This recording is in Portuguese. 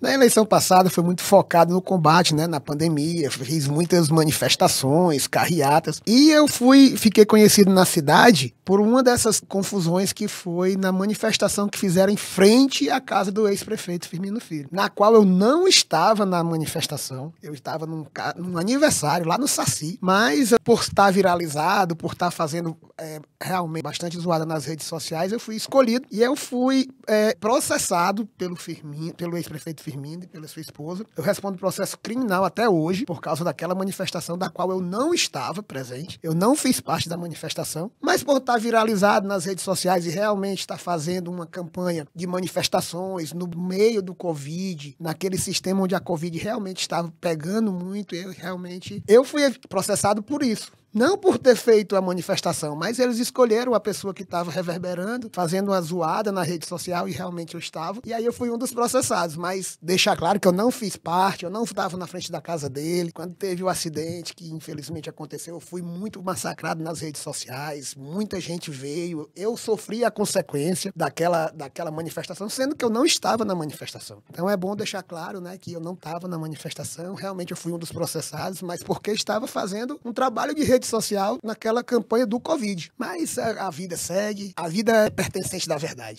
Na eleição passada foi muito focado no combate, né, na pandemia, fiz muitas manifestações, carreatas, e eu fui, fiquei conhecido na cidade por uma dessas confusões que foi na manifestação que fizeram em frente à casa do ex-prefeito Firmino Filho, na qual eu não estava na manifestação, eu estava num, num aniversário lá no Saci, mas por estar viralizado, por estar fazendo é, realmente bastante zoada nas redes sociais, eu fui escolhido e eu fui é, processado pelo Firmino, pelo ex-prefeito Firmino e pela sua esposa. Eu respondo processo criminal até hoje por causa daquela manifestação da qual eu não estava presente, eu não fiz parte da manifestação, mas por estar viralizado nas redes sociais e realmente está fazendo uma campanha de manifestações no meio do Covid, naquele sistema onde a Covid realmente estava pegando muito, eu realmente. Eu fui processado por isso. Não por ter feito a manifestação, mas eles escolheram a pessoa que estava reverberando, fazendo uma zoada na rede social, e realmente eu estava. E aí eu fui um dos processados, mas deixar claro que eu não fiz parte, eu não estava na frente da casa dele. Quando teve o acidente, que infelizmente aconteceu, eu fui muito massacrado nas redes sociais, muita gente veio. Eu sofri a consequência daquela, daquela manifestação, sendo que eu não estava na manifestação. Então é bom deixar claro né, que eu não estava na manifestação, realmente eu fui um dos processados, mas porque estava fazendo um trabalho de rede rede social naquela campanha do Covid. Mas é, a, vida segue, a vida é pertencente da verdade.